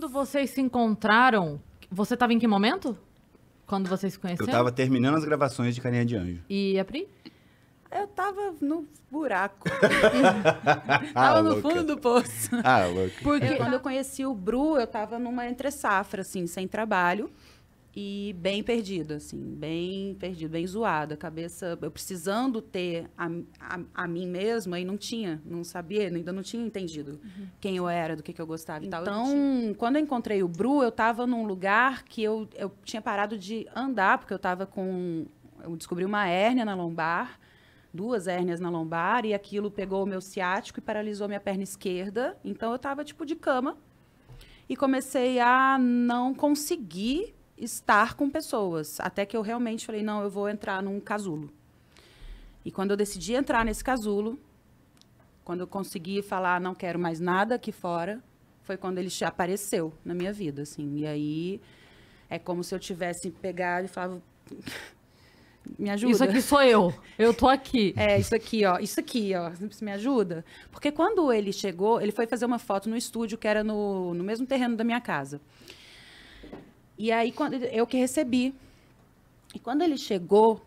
quando vocês se encontraram, você estava em que momento? Quando vocês se conheceram? Eu estava terminando as gravações de Carinha de Anjo. E a Pri? Eu tava no buraco. tava ah, no louca. fundo do poço. Ah, louco. Porque eu, é, quando eu conheci o Bru, eu tava numa entre safra, assim, sem trabalho e bem perdida, assim, bem perdida, bem zoada, cabeça, eu precisando ter a, a, a, mim mesma e não tinha, não sabia, ainda não tinha entendido uhum. quem eu era, do que, que eu gostava então, e tal. Então, então, quando eu encontrei o Bru, eu estava num lugar que eu, eu tinha parado de andar, porque eu estava com, eu descobri uma hérnia na lombar, duas hérnias na lombar, e aquilo pegou o meu ciático e paralisou minha perna esquerda, então eu estava, tipo, de cama, e comecei a não conseguir estar com pessoas, até que eu realmente falei, não, eu vou entrar num casulo. E quando eu decidi entrar nesse casulo, quando eu consegui falar, não quero mais nada aqui fora, foi quando ele apareceu na minha vida, assim. E aí é como se eu tivesse pegado e falado... me ajuda. Isso aqui sou eu. Eu tô aqui. É, isso aqui, ó. Isso aqui, ó. Você me ajuda? Porque quando ele chegou, ele foi fazer uma foto no estúdio que era no, no mesmo terreno da minha casa. E aí quando eu que recebi. E quando ele chegou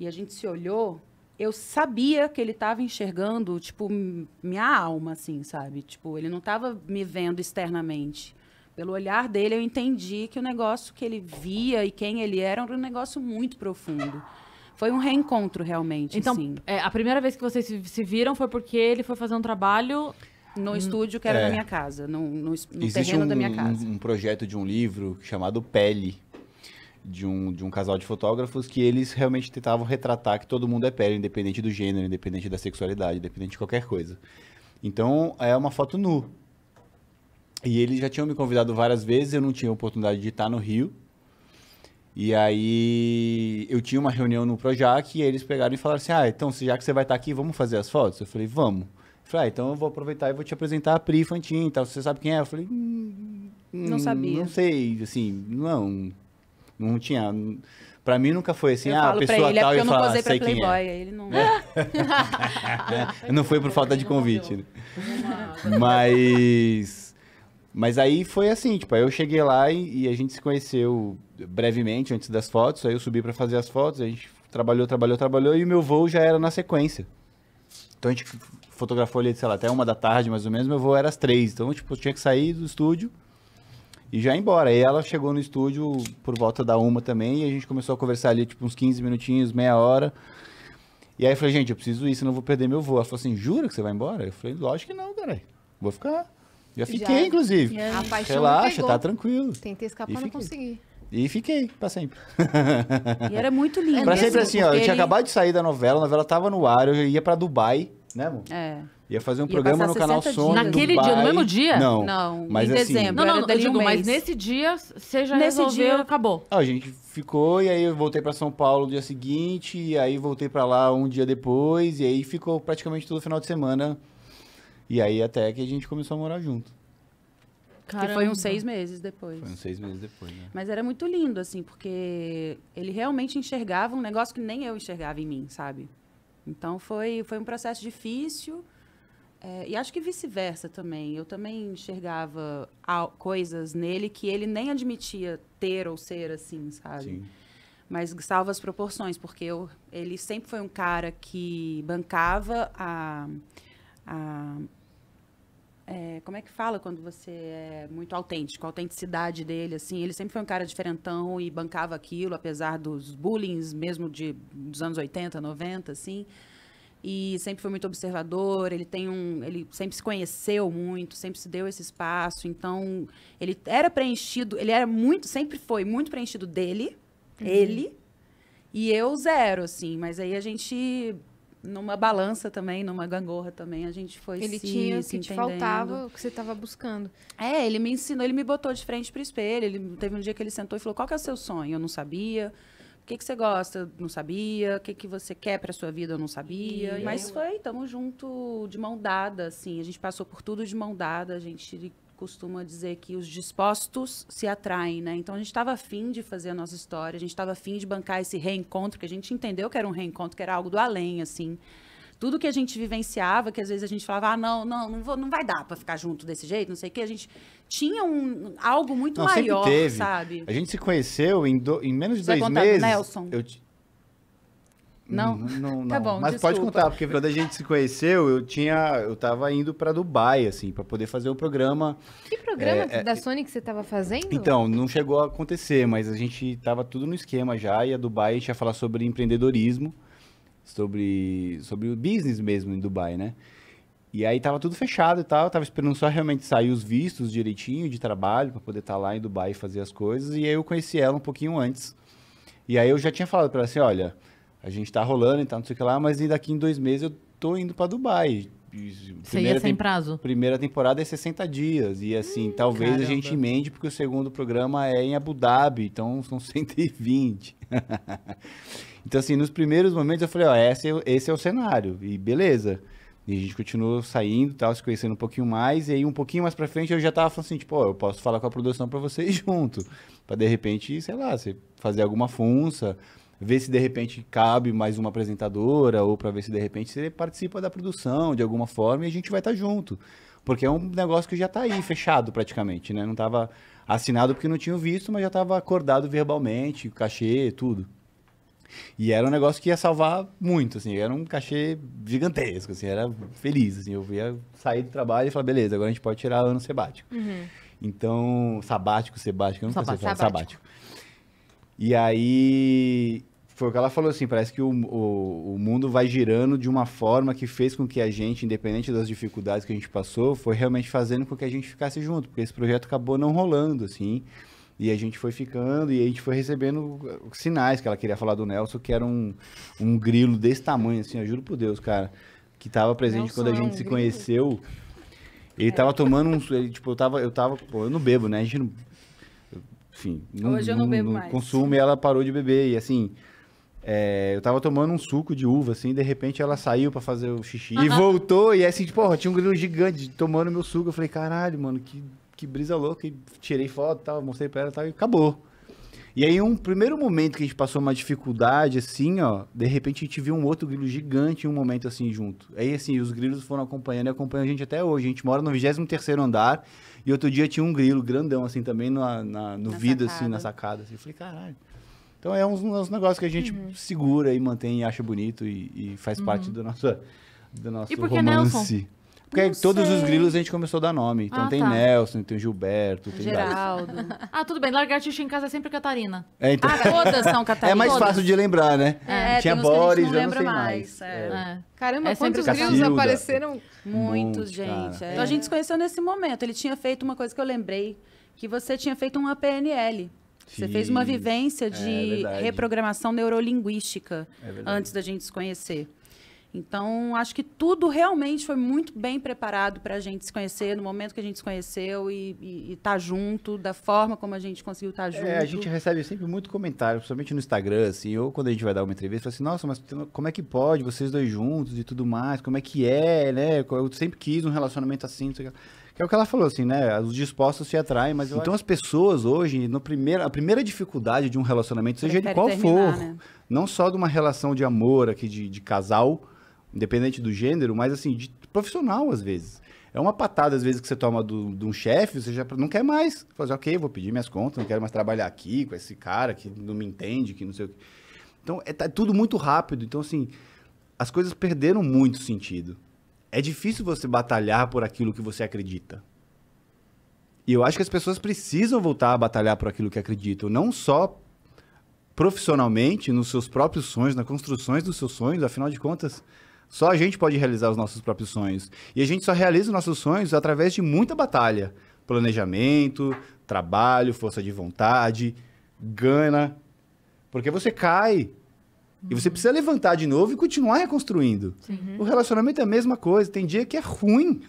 e a gente se olhou, eu sabia que ele estava enxergando, tipo, minha alma, assim, sabe? Tipo, ele não estava me vendo externamente. Pelo olhar dele, eu entendi que o negócio que ele via e quem ele era era um negócio muito profundo. Foi um reencontro, realmente. Então, assim. é, a primeira vez que vocês se, se viram foi porque ele foi fazer um trabalho no hum, estúdio que era é. na minha casa, no, no, no terreno um, da minha casa. Um, um projeto de um livro chamado Pele, de um, de um casal de fotógrafos, que eles realmente tentavam retratar que todo mundo é pele, independente do gênero, independente da sexualidade, independente de qualquer coisa. Então, é uma foto nu. E eles já tinham me convidado várias vezes, eu não tinha oportunidade de estar no Rio. E aí, eu tinha uma reunião no Projac e eles pegaram e falaram assim: Ah, então, já que você vai estar aqui, vamos fazer as fotos? Eu falei: Vamos. Falei, ah, então eu vou aproveitar e vou te apresentar a Pri Fantin e tal. Você sabe quem é? Eu falei, hum, não sabia. Não sei, assim, não. Não tinha. Pra mim nunca foi assim, eu ah, a pessoa ele, é tal é eu, eu falar, ah, sei pra Playboy, quem é. Ele não... É. não foi por falta de convite. Né? Mas... Mas aí foi assim, tipo, aí eu cheguei lá e, e, a gente se conheceu brevemente antes das fotos, aí eu subi para fazer as fotos, a gente trabalhou, trabalhou, trabalhou, e o meu voo já era na sequência. Então a gente fotografou ali, sei lá, até uma da tarde mais ou menos, meu voo era às três. Então, tipo, eu tinha que sair do estúdio e já ir embora. E ela chegou no estúdio por volta da uma também e a gente começou a conversar ali, tipo, uns 15 minutinhos, meia hora. E aí eu falei, gente, eu preciso ir, senão eu vou perder meu voo. Ela falou assim, jura que você vai embora? Eu falei, lógico que não, cara. Vou ficar. Já fiquei, já, inclusive. A Relaxa, tá tranquilo. Tentei escapar, e não fiquei. consegui. E fiquei, pra sempre. E era muito é lindo. É pra né? sempre assim, ó. Eu tinha acabado de sair da novela, a novela tava no ar, eu ia pra Dubai. Né, amor? É. Ia fazer um ia programa no canal Sony. Naquele Dubai. dia, no mesmo dia? Não. Não, mas em assim, dezembro. Não, não, eu digo, um mas nesse dia, você já nesse resolveu, dia... acabou. Ah, a gente ficou, e aí eu voltei para São Paulo no dia seguinte, e aí voltei para lá um dia depois, e aí ficou praticamente todo final de semana. E aí até que a gente começou a morar junto. Caramba. Que foi uns seis meses depois. Foi uns seis meses depois, né? Mas era muito lindo, assim, porque ele realmente enxergava um negócio que nem eu enxergava em mim, sabe? Então foi, foi um processo difícil. É, e acho que vice-versa também. Eu também enxergava coisas nele que ele nem admitia ter ou ser assim, sabe? Sim. Mas salva as proporções, porque eu, ele sempre foi um cara que bancava a, a é, como é que fala quando você é muito autêntico? A autenticidade dele, assim, ele sempre foi um cara diferentão e bancava aquilo, apesar dos bullings mesmo de, dos anos 80, 90, assim. E sempre foi muito observador, ele tem um, ele sempre se conheceu muito, sempre se deu esse espaço, então ele era preenchido, ele era muito, sempre foi muito preenchido dele, uhum. ele, e eu zero, assim, mas aí a gente numa balança também, numa gangorra também, a gente foi ele se Ele tinha o que te faltava, o que você estava buscando. É, ele me ensinou, ele me botou de frente para o espelho, ele teve um dia que ele sentou e falou: "Qual que é o seu sonho?" Eu não sabia. O que, que você gosta? Não sabia. O que, que você quer para sua vida? Eu não sabia. E Mas eu... foi, estamos junto de mão dada, assim. A gente passou por tudo de mão dada. A gente costuma dizer que os dispostos se atraem, né? Então a gente estava afim de fazer a nossa história, a gente estava afim de bancar esse reencontro, que a gente entendeu que era um reencontro, que era algo do além, assim. Tudo que a gente vivenciava, que às vezes a gente falava, ah, não, não, não, vou, não vai dar para ficar junto desse jeito, não sei o quê, a gente tinha um, algo muito não, maior, sabe? A gente se conheceu em, do, em menos de Você dois meses. Nelson. Eu, não? Não, uhum. não. Tá bom, Mas desculpa. pode contar, porque quando a gente se conheceu, eu tinha. Eu tava indo para Dubai, assim, para poder fazer o programa. Que programa é, é da é, Sony que você tava fazendo? Então, não chegou a acontecer, mas a gente tava tudo no esquema já, e a Dubai a gente ia falar sobre empreendedorismo, sobre, sobre o business mesmo em Dubai, né? E aí tava tudo fechado e tal, eu tava esperando só realmente sair os vistos direitinho de trabalho para poder estar tá lá em Dubai e fazer as coisas. E aí eu conheci ela um pouquinho antes. E aí eu já tinha falado para ela assim, olha, a gente tá rolando e tal, não sei o que lá, mas daqui em dois meses eu tô indo para Dubai. Primeira Você ia sem prazo? Primeira temporada é 60 dias. E assim, hum, talvez caramba. a gente emende, porque o segundo programa é em Abu Dhabi, então são 120. então, assim, nos primeiros momentos eu falei, ó, esse é, esse é o cenário. E beleza. E a gente continuou saindo tal, se conhecendo um pouquinho mais. E aí, um pouquinho mais pra frente, eu já tava falando assim, tipo, ó, eu posso falar com a produção pra vocês junto. Pra de repente, sei lá, você fazer alguma funça ver se de repente cabe mais uma apresentadora ou para ver se de repente você participa da produção de alguma forma e a gente vai estar tá junto. Porque é um negócio que já está aí, fechado praticamente, né? Não estava assinado porque não tinha visto, mas já estava acordado verbalmente, cachê, tudo. E era um negócio que ia salvar muito, assim, era um cachê gigantesco, assim, era feliz, assim, eu ia sair do trabalho e falar, beleza, agora a gente pode tirar ano sabático. Uhum. Então, sabático, sebático, eu não sabático. sei falar, sabático. E aí, foi o que ela falou assim, parece que o, o, o, mundo vai girando de uma forma que fez com que a gente, independente das dificuldades que a gente passou, foi realmente fazendo com que a gente ficasse junto, porque esse projeto acabou não rolando, assim, e a gente foi ficando e a gente foi recebendo sinais que ela queria falar do Nelson, que era um, um grilo desse tamanho, assim, eu juro por Deus, cara, que estava presente Nelson quando a é gente é um se grilo. conheceu. Ele estava tomando um. Ele, tipo, eu tava. Eu tava. Pô, eu não bebo, né? A gente não. Enfim. Hoje não, eu não bebo não mais. Consumo e ela parou de beber. E assim, é, eu tava tomando um suco de uva, assim, de repente ela saiu para fazer o xixi uhum. e voltou, e é assim, tipo porra, tinha um grilo gigante tomando meu suco. Eu falei, caralho, mano, que, que brisa louca. E tirei foto, tal, mostrei pra ela tal, e acabou. E aí, um primeiro momento que a gente passou uma dificuldade, assim, ó, de repente a gente viu um outro grilo gigante em um momento assim junto. Aí, assim, os grilos foram acompanhando e acompanham a gente até hoje. A gente mora no 23 andar e outro dia tinha um grilo grandão, assim, também na, na no na vidro, sacada. assim, na sacada. Assim. Eu falei, caralho. Então é um dos negócios que a gente uhum. segura e mantém e acha bonito e, e faz uhum. parte do nosso, do nosso e por que romance. Nelson? Porque não todos sei. os grilos a gente começou a dar nome. Então ah, tem tá. Nelson, tem Gilberto, tem Geraldo. ah, tudo bem. Lagartixa em casa é sempre Catarina. É, então... Ah, todas são Catarina. É mais fácil de lembrar, né? É, é Tinha Boris, não eu não sei mais. mais. É. É. é. Caramba, é quantos Cacilda. grilos apareceram? Muitos, gente. Então a gente se conheceu nesse momento. Ele tinha feito uma coisa que eu lembrei. Que você tinha feito uma PNL. Você fez uma vivência é de é reprogramação neurolinguística é antes da gente se conhecer. Então, acho que tudo realmente foi muito bem preparado para a gente se conhecer, no momento que a gente se conheceu e estar tá junto, da forma como a gente conseguiu estar tá junto. É, a gente recebe sempre muito comentário, principalmente no Instagram, assim, ou quando a gente vai dar uma entrevista, assim, nossa, mas como é que pode vocês dois juntos e tudo mais? Como é que é, né? Eu sempre quis um relacionamento assim, que é o que ela falou, assim, né? Os dispostos se atraem, mas. Então acho... as pessoas hoje, no primeiro, a primeira dificuldade de um relacionamento, seja Prefere de qual terminar, for, né? não só de uma relação de amor aqui, de, de casal, Independente do gênero, mas assim, de profissional às vezes. É uma patada, às vezes, que você toma de um chefe, você já não quer mais. Fazer, assim, ok, vou pedir minhas contas, não quero mais trabalhar aqui com esse cara que não me entende, que não sei o quê. Então, é tá tudo muito rápido. Então, assim, as coisas perderam muito sentido. É difícil você batalhar por aquilo que você acredita. E eu acho que as pessoas precisam voltar a batalhar por aquilo que acreditam, não só profissionalmente, nos seus próprios sonhos, nas construções dos seus sonhos, afinal de contas, só a gente pode realizar os nossos próprios sonhos. E a gente só realiza os nossos sonhos através de muita batalha. Planejamento, trabalho, força de vontade, gana. Porque você cai. E você uhum. precisa levantar de novo e continuar reconstruindo. Uhum. O relacionamento é a mesma coisa. Tem dia que é ruim.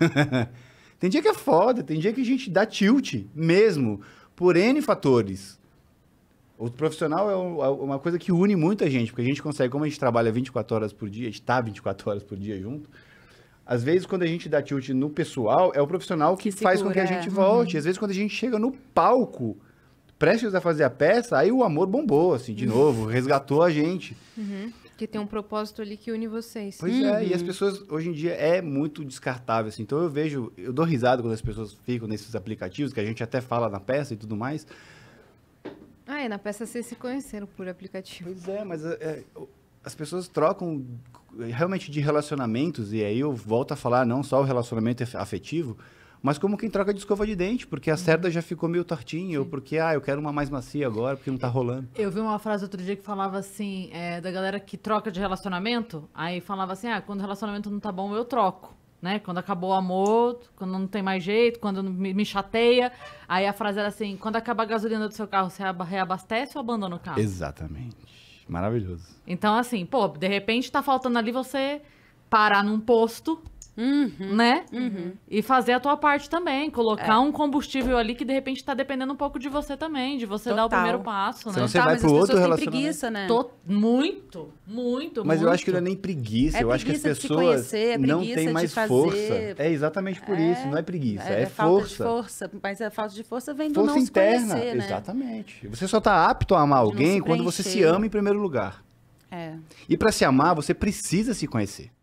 tem dia que é foda. Tem dia que a gente dá tilt mesmo. Por N fatores. O profissional é, é uma coisa que une muita gente, porque a gente consegue, como a gente trabalha 24 horas por dia, está 24 horas por dia junto, às vezes quando a gente dá tilt no pessoal, é o profissional que, que faz com que a gente é. volte. Uhum. Às vezes quando a gente chega no palco, prestes a fazer a peça, aí o amor bombou, assim, de uhum. novo, resgatou a gente. Uhum. Que tem um propósito ali que une vocês. Pois uhum. é, e as uhum. pessoas, hoje em dia, é muito descartável, assim. Então eu vejo, eu dou risada quando as pessoas ficam nesses aplicativos, que a gente até fala na peça e tudo mais, ah, é, na peça vocês se conheceram por aplicativo. Pois é, mas é, é as pessoas trocam é, realmente de relacionamentos, e aí eu volto a falar não só o relacionamento afetivo, mas como quem troca de escova de dente, porque a uhum. cerda já ficou meio tortinha, ou porque, ah, eu quero uma mais macia agora, porque não tá rolando. Eu vi uma frase outro dia que falava assim, é, da galera que troca de relacionamento, aí falava assim, ah, quando o relacionamento não tá bom, eu troco né? Quando acabou o amor, quando não tem mais jeito, quando me, me chateia. Aí a frase era assim: quando acaba a gasolina do seu carro, você reabastece ou abandona o carro? Exatamente. Maravilhoso. Então, assim, pô, de repente tá faltando ali você parar num posto Uhum, né? Uhum. E fazer a tua parte também, colocar é. um combustível ali que de repente tá dependendo um pouco de você também, de você Total. dar o primeiro passo, né? você tá, vai pro outro relacionamento. preguiça, né? Tô... Muito, muito, Mas muito. eu acho que não é nem preguiça, é eu preguiça acho que as pessoas conhecer, é não têm mais fazer... força. É exatamente por isso, é. não é preguiça, é, é, é força. força. Mas a falta de força vem do força não interna, conhecer, né? Exatamente. Você só tá apto a amar alguém quando você se ama em primeiro lugar. É. E para se amar, você precisa se conhecer.